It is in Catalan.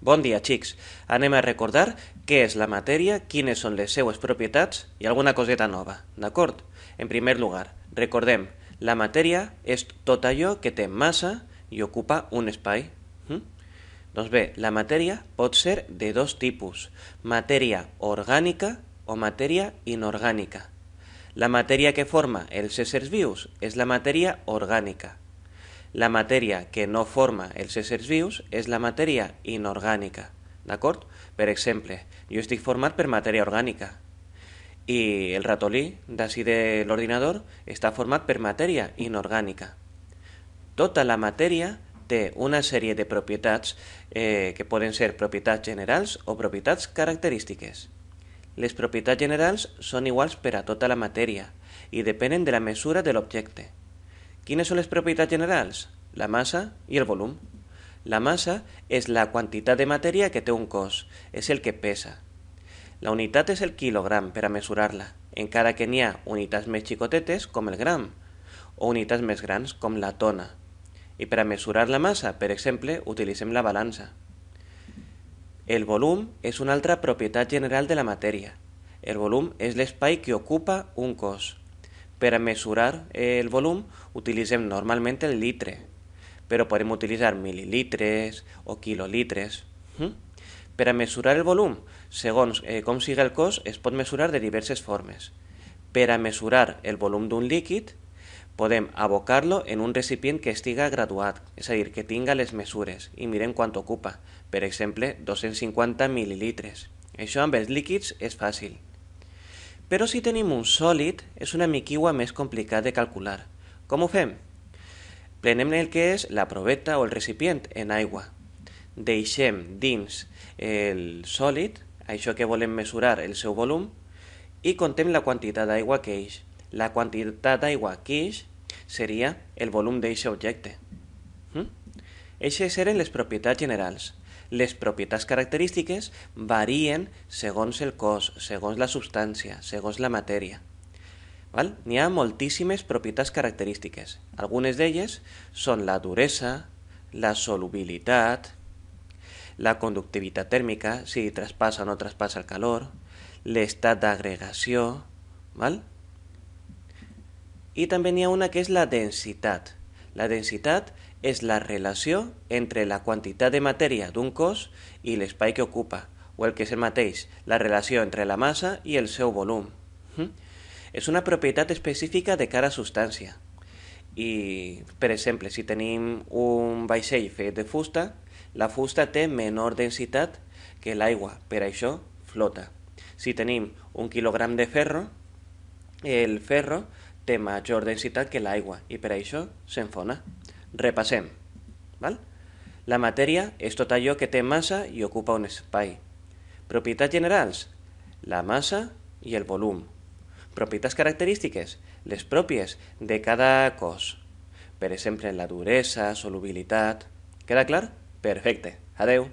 Bon dia, xics. Anem a recordar què és la matèria, quines són les seues propietats i alguna coseta nova, d'acord? En primer lloc, recordem, la matèria és tot allò que té massa i ocupa un espai. Hm? Doncs bé, la matèria pot ser de dos tipus, matèria orgànica o matèria inorgànica. La matèria que forma els éssers vius és la matèria orgànica. La matèria que no forma els éssers vius és la matèria inorgànica, d'acord? Per exemple, jo estic format per matèria orgànica i el ratolí d'ací de l'ordinador està format per matèria inorgànica. Tota la matèria té una sèrie de propietats eh, que poden ser propietats generals o propietats característiques. Les propietats generals són iguals per a tota la matèria i depenen de la mesura de l'objecte. Quines són les propietats generals? La massa i el volum. La massa és la quantitat de matèria que té un cos, és el que pesa. La unitat és el quilogram per a mesurar-la, encara que n'hi ha unitats més xicotetes com el gram, o unitats més grans com la tona. I per a mesurar la massa, per exemple, utilitzem la balança. El volum és una altra propietat general de la matèria. El volum és l'espai que ocupa un cos. Per a mesurar el volum utilitzem normalment el litre, però podem utilitzar mil·lilitres o quilolitres. Hm? Per a mesurar el volum, segons eh, com sigui el cos, es pot mesurar de diverses formes. Per a mesurar el volum d'un líquid, podem abocar-lo en un recipient que estiga graduat, és a dir, que tinga les mesures, i mirem quant ocupa, per exemple, 250 mil·lilitres. Això amb els líquids és fàcil. Però si tenim un sòlid, és una miquiua més complicat de calcular. Com ho fem? Plenem el que és la proveta o el recipient en aigua. Deixem dins el sòlid, això que volem mesurar el seu volum, i contem la quantitat d'aigua que eix. La quantitat d'aigua que eix seria el volum d'aquest objecte. Hm? Eixes eren les propietats generals. Les propietats característiques varien segons el cos, segons la substància, segons la matèria. N'hi ha moltíssimes propietats característiques. Algunes d'elles són la duresa, la solubilitat, la conductivitat tèrmica, si traspassa o no traspassa el calor, l'estat d'agregació, val? I també n'hi ha una que és la densitat. La densitat és la relació entre la quantitat de matèria d'un cos i l'espai que ocupa, o el que és el mateix, la relació entre la massa i el seu volum. Hm? És una propietat específica de cada substància. I, per exemple, si tenim un vaixell fet de fusta, la fusta té menor densitat que l'aigua, per això flota. Si tenim un quilogram de ferro, el ferro té major densitat que l'aigua i per això s'enfona. Repassem. Val? La matèria és tot allò que té massa i ocupa un espai. Propietats generals, la massa i el volum. Propietats característiques, les pròpies de cada cos. Per exemple, la duresa, solubilitat... Queda clar? Perfecte. Adeu.